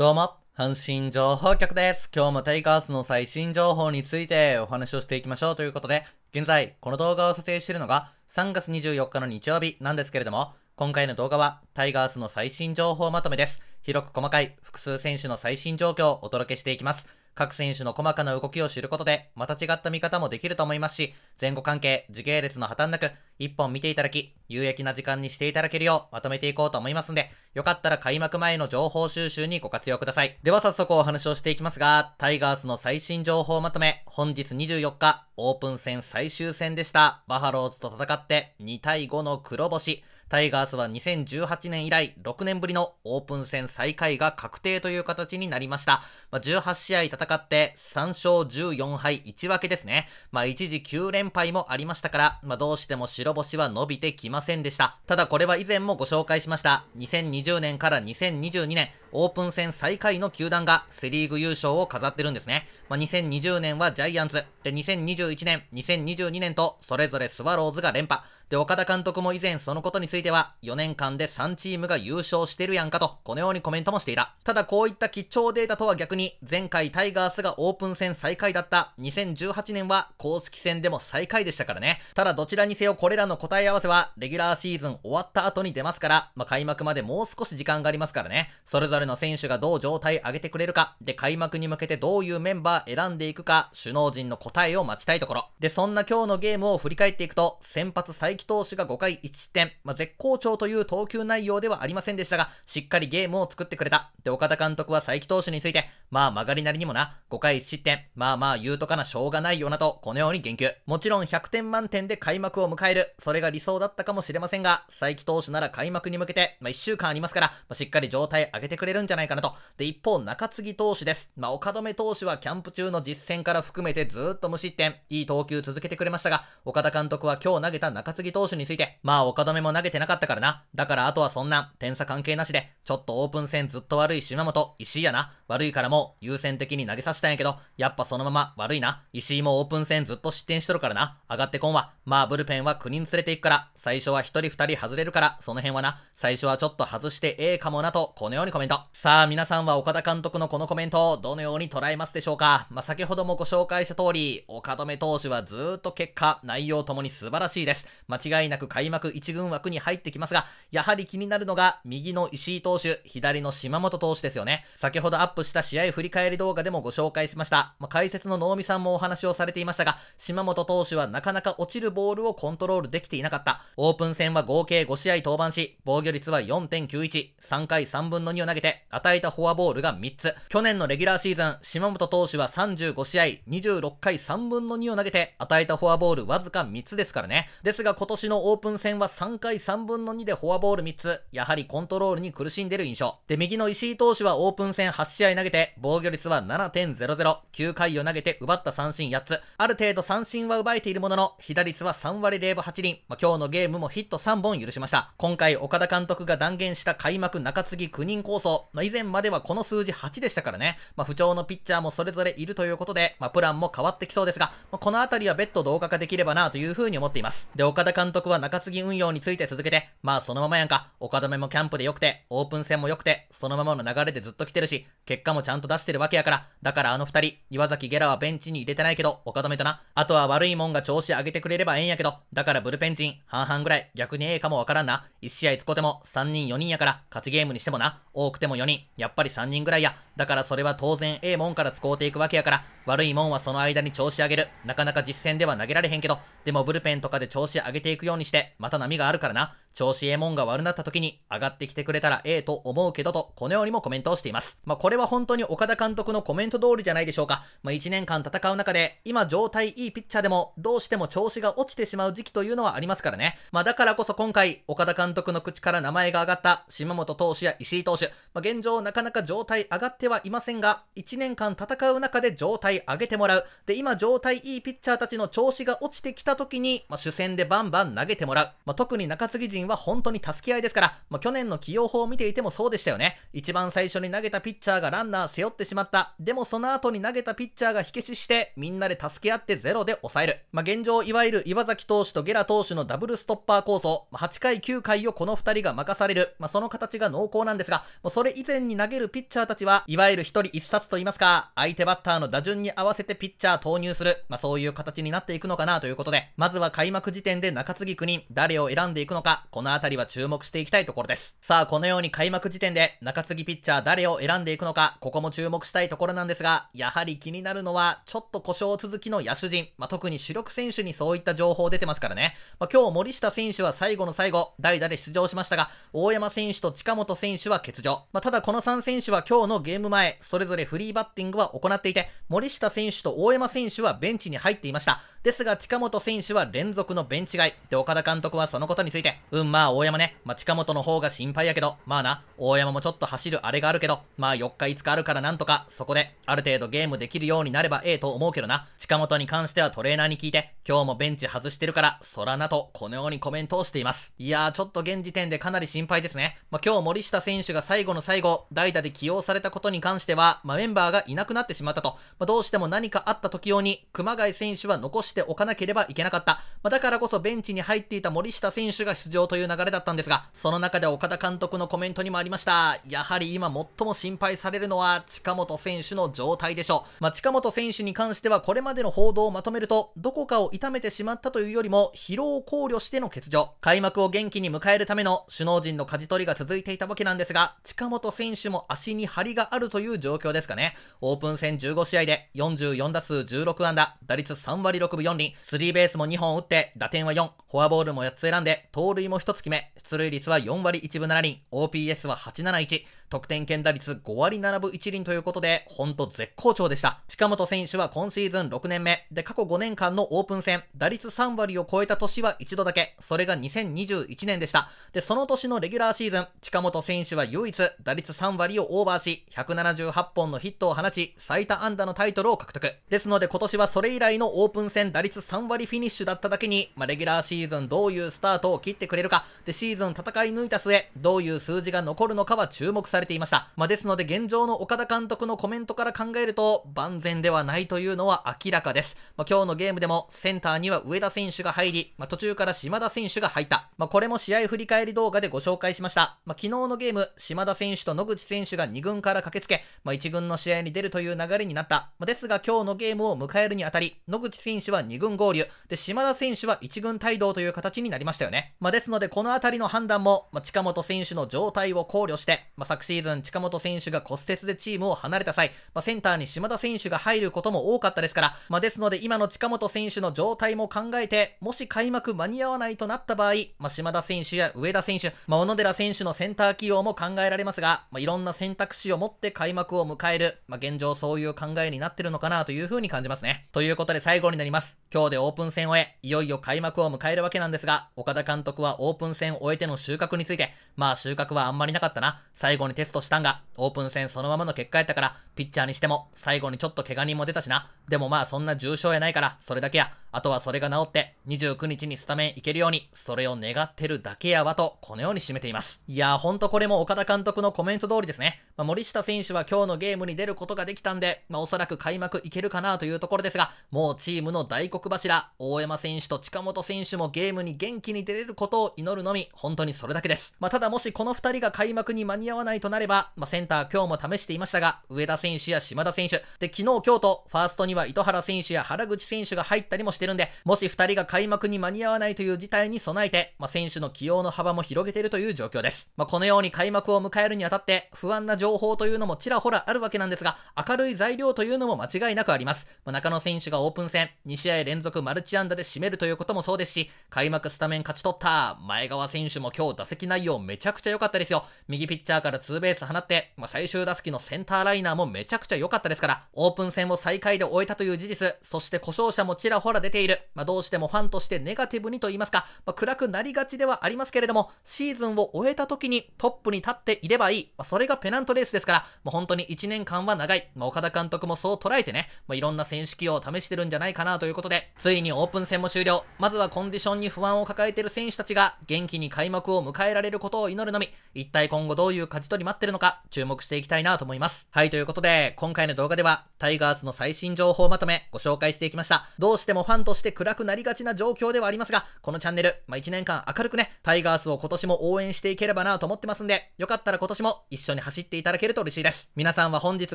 どうも、阪神情報局です。今日もタイガースの最新情報についてお話をしていきましょうということで、現在、この動画を撮影しているのが3月24日の日曜日なんですけれども、今回の動画はタイガースの最新情報まとめです。広く細かい複数選手の最新状況をお届けしていきます。各選手の細かな動きを知ることで、また違った見方もできると思いますし、前後関係、時系列の破綻なく、一本見ていただき、有益な時間にしていただけるようまとめていこうと思いますんで、よかったら開幕前の情報収集にご活用ください。では早速お話をしていきますが、タイガースの最新情報まとめ、本日24日、オープン戦最終戦でした。バファローズと戦って2対5の黒星。タイガースは2018年以来6年ぶりのオープン戦最下位が確定という形になりました。まあ、18試合戦って3勝14敗1分けですね。まあ、一時9連敗もありましたから、まあ、どうしても白星は伸びてきませんでした。ただこれは以前もご紹介しました。2020年から2022年、オープン戦最下位の球団がセリーグ優勝を飾ってるんですね。まあ、2020年はジャイアンツ、で、2021年、2022年と、それぞれスワローズが連覇。で、岡田監督も以前そのことについては、4年間で3チームが優勝してるやんかと、このようにコメントもしていた。ただこういった貴重データとは逆に、前回タイガースがオープン戦最下位だった2018年は公式戦でも最下位でしたからね。ただどちらにせよこれらの答え合わせは、レギュラーシーズン終わった後に出ますから、まあ、開幕までもう少し時間がありますからね。それぞれれの選手がどう状態上げてくれるか、で、開幕に向けてどういうメンバー選んでいくか、首脳陣の答えを待ちたいところ。で、そんな今日のゲームを振り返っていくと、先発佐伯投手が5回1失点、まあ、絶好調という投球内容ではありませんでしたが、しっかりゲームを作ってくれた。で、岡田監督は佐伯投手について、まあ曲がりなりにもな、5回1失点、まあまあ言うとかなしょうがないよなと、このように言及。もちろん100点満点で開幕を迎える、それが理想だったかもしれませんが、佐伯投手なら開幕に向けて、まあ1週間ありますから、まあ、しっかり状態上げてくれれるんじゃないかなと。で、一方、中継ぎ投手です。まあ、岡留投手はキャンプ中の実戦から含めてずっと無失点、いい投球続けてくれましたが、岡田監督は今日投げた中継ぎ投手について、まあ、岡留も投げてなかったからな。だからあとはそんな、点差関係なしで、ちょっとオープン戦ずっと悪い島本、石井やな。悪いからもう優先的に投げさせたんやけど、やっぱそのまま悪いな。石井もオープン戦ずっと失点しとるからな。上がってこんわ。まあ、ブルペンは9人連れていくから、最初は1人2人外れるから、その辺はな、最初はちょっと外してええかもなと、このようにコメント。さあ、皆さんは岡田監督のこのコメント、どのように捉えますでしょうかまあ、先ほどもご紹介した通り、岡留投手はずっと結果、内容ともに素晴らしいです。間違いなく開幕1軍枠に入ってきますが、やはり気になるのが、右の石井投手、左の島本投手ですよね。先ほどアップした試合振り返り動画でもご紹介しました。まあ、解説の能見さんもお話をされていましたが、島本投手はなかなか落ちるボールをコントロールできていなかった。オープン戦は合計5試合登板し、防御率は4.91、3回3分の2を投げて、目、与えたフォアボールが3つ。去年のレギュラーシーズン、島本投手は35試合、26回3分の2を投げて、与えたフォアボールわずか3つですからね。ですが今年のオープン戦は3回3分の2でフォアボール3つ。やはりコントロールに苦しんでる印象。で、右の石井投手はオープン戦8試合投げて、防御率は7.00。9回を投げて奪った三振8つ。ある程度三振は奪えているものの、被打率は3割0分8厘。まあ、今日のゲームもヒット3本許しました。今回岡田監督が断言した開幕中継ぎ9人構想。5。ま以前まではこの数字8でしたからね。まあ、不調のピッチャーもそれぞれいるということで、まあ、プランも変わってきそうですが、まあ、このあたりは別途同化化できればなというふうに思っています。で、岡田監督は中継ぎ運用について続けて、まあそのままやんか。岡留もキャンプで良くて、オープン戦も良くて、そのままの流れでずっと来てるし、結果もちゃんと出してるわけやから、だからあの二人、岩崎ゲラはベンチに入れてないけど、岡留とな。あとは悪いもんが調子上げてくれればええんやけど、だからブルペン陣、半々ぐらい、逆にええかもわからんな。1試合つこても3人4人やから、勝ちゲームにしてもな、多くても4人、やっぱり3人ぐらいや。だからそれは当然 A 門から使うていくわけやから、悪いもんはその間に調子上げる。なかなか実戦では投げられへんけど、でもブルペンとかで調子上げていくようにして、また波があるからな。調子えもんが悪なった時に上がってきてくれたらええと思うけどと、このようにもコメントをしています。まあ、これは本当に岡田監督のコメント通りじゃないでしょうか。まあ、1年間戦う中で、今状態いいピッチャーでも、どうしても調子が落ちてしまう時期というのはありますからね。まあ、だからこそ今回、岡田監督の口から名前が上がった島本投手や石井投手、まあ、現状なかなか状態上がってはいませんが、1年間戦う中で状態上げてもらう。で、今状態いいピッチャーたちの調子が落ちてきた時に、まあ、主戦でバンバン投げてもらう。まあ、特に中継ぎ陣陣は本当に助け合いですから、まあ、去年の起用法を見ていてもそうでしたよね。一番最初に投げたピッチャーがランナー背負ってしまった。でもその後に投げたピッチャーが火消しして、みんなで助け合ってゼロで抑える。まあ、現状、いわゆる岩崎投手とゲラ投手のダブルストッパー構想、まあ、8回9回をこの2人が任される。まあ、その形が濃厚なんですが、もうそれ以前に投げるピッチャーたちは、いわゆる1人1冊と言いますか、相手バッターの打順に合わせてピッチャー投入する。まあ、そういう形になっていくのかなということで、まずは開幕時点で中継ぎ9人、誰を選んでいくのか、このあたりは注目していきたいところです。さあ、このように開幕時点で中継ぎピッチャー誰を選んでいくのか、ここも注目したいところなんですが、やはり気になるのは、ちょっと故障続きの野手陣、まあ、特に主力選手にそういった情報出てますからね。まあ、今日森下選手は最後の最後、代打で出場しましたが、大山選手と近本選手は欠場。まあ、ただこの3選手は今日のゲーム前、それぞれフリーバッティングは行っていて、森下選手と大山選手はベンチに入っていました。ですが、近本選手は連続のベンチ外。で、岡田監督はそのことについて、うん、まあ、大山ね。まあ、近本の方が心配やけど、まあな、大山もちょっと走るあれがあるけど、まあ、4日5日あるからなんとか、そこで、ある程度ゲームできるようになればええと思うけどな。近本に関してはトレーナーに聞いて、今日もベンチ外してるから、空なとこのようにコメントをしています。いやー、ちょっと現時点でかなり心配ですね。まあ、今日森下選手が最後の最後、代打で起用されたことに関しては、まあ、メンバーがいなくなってしまったと。まあ、どうしても何かあった時用に、熊谷選手は残しておかなければいけなかった。まあ、だからこそベンチに入っていた森下選手が出場という流れだったんですが、その中で岡田監督のコメントにもありました。やはり今最も心配されるのは、近本選手の状態でしょう。まあ、近本選手に関してはこれまでの報道をまとめると、どこかを痛めてしまったというよりも疲労を考慮しての欠場。開幕を元気に迎えるための首脳陣の舵取りが続いていたわけなんですが、近本選手も足に張りがあるという状況ですかね。オープン戦15試合で44打数16安打、打率3割6分4厘、スリーベースも2本打って、打点は4、フォアボールも8つ選んで、盗塁も1つ決め、出塁率は4割1分7厘、OPS は871、得点圏打率5割7分1厘ということで、ほんと絶好調でした。近本選手は今シーズン6年目、で過去5年間のオープン戦、打率3割を超えた年は一度だけ、それが2021年でした。で、その年のレギュラーシーズン、近本選手は唯一打率3割をオーバーし、178本のヒットを放ち、最多安打のタイトルを獲得。ですので今年はそれ以来のオープン戦打率3割フィニッシュだっただけに、まあ、レギュラーシーズンどういうスタートを切ってくれるか、で、シーズン戦い抜いた末、どういう数字が残るのかは注目されされていました。まあ、ですので、現状の岡田監督のコメントから考えると、万全ではないというのは明らかです。まあ、今日のゲームでも、センターには上田選手が入り、まあ、途中から島田選手が入った。まこれも試合振り返り動画でご紹介しました。ま昨日のゲーム、島田選手と野口選手が2軍から駆けつけ、ま1軍の試合に出るという流れになった。まですが、今日のゲームを迎えるにあたり、野口選手は2軍合流、で、島田選手は1軍帯同という形になりましたよね。まですので、このあたりの判断も、ま近本選手の状態を考慮して、ま昨シーズン、近本選手が骨折でチームを離れた際、まあ、センターに島田選手が入ることも多かったですから、まあ、ですので今の近本選手の状態も考えて、もし開幕間に合わないとなった場合、まあ、島田選手や上田選手、まあ、小野寺選手のセンター起用も考えられますが、まあ、いろんな選択肢を持って開幕を迎える、まあ、現状そういう考えになってるのかなというふうに感じますね。ということで最後になります。今日でオープン戦を終え、いよいよ開幕を迎えるわけなんですが、岡田監督はオープン戦を終えての収穫について、まあ収穫はあんまりなかったな。最後にテストしたんが、オープン戦そのままの結果やったから、ピッチャーにしても、最後にちょっと怪我人も出たしな。でもまあそんな重傷やないから、それだけや。あとはそれが治って、29日にスタメンいけるように、それを願ってるだけやわと、このように締めています。いやーほんとこれも岡田監督のコメント通りですね。まあ、森下選手は今日のゲームに出ることができたんで、まあおそらく開幕いけるかなというところですが、もうチームの大黒柱、大山選手と近本選手もゲームに元気に出れることを祈るのみ、本当にそれだけです。まあただもしこの2人が開幕に間に合わないとなれば、まあセンター今日も試していましたが、上田選選手や島田選手。で、昨日、今日と、ファーストには糸原選手や原口選手が入ったりもしてるんで、もし2人が開幕に間に合わないという事態に備えて、まあ、選手の起用の幅も広げているという状況です。まあ、このように開幕を迎えるにあたって、不安な情報というのもちらほらあるわけなんですが、明るい材料というのも間違いなくあります。まあ、中野選手がオープン戦、2試合連続マルチ安打で締めるということもそうですし、開幕スタメン勝ち取った前川選手も今日打席内容めちゃくちゃ良かったですよ。右ピッチャーからツーベース放って、まあ、最終打席のセンターライナーもめちゃくちゃ良かったですから、オープン戦を最下位で終えたという事実、そして故障者もちらほら出ている、まあ、どうしてもファンとしてネガティブにと言いますか、まあ、暗くなりがちではありますけれども、シーズンを終えた時にトップに立っていればいい、まあ、それがペナントレースですから、まあ、本当に1年間は長い、まあ、岡田監督もそう捉えてね、まあ、いろんな選手起用を試してるんじゃないかなということで、ついにオープン戦も終了、まずはコンディションに不安を抱えている選手たちが元気に開幕を迎えられることを祈るのみ、一体今後どういう舵取り待ってるのか、注目していきたいなと思います。はい、ということでことで、今回の動画では、タイガースの最新情報まとめご紹介していきました。どうしてもファンとして暗くなりがちな状況ではありますが、このチャンネル、まあ、1年間明るくね、タイガースを今年も応援していければなと思ってますんで、よかったら今年も一緒に走っていただけると嬉しいです。皆さんは本日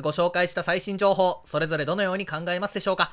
ご紹介した最新情報、それぞれどのように考えますでしょうか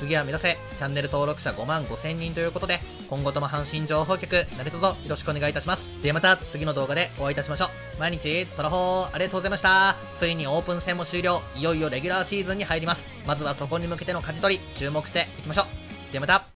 次は目指せ、チャンネル登録者5万5 0人ということで、今後とも阪神情報局、何卒よろしくお願いいたします。ではまた次の動画でお会いいたしましょう。毎日、トラホー、ありがとうございました。ついにオープン戦も終了、いよいよレギュラーシーズンに入ります。まずはそこに向けての舵取り、注目していきましょう。ではまた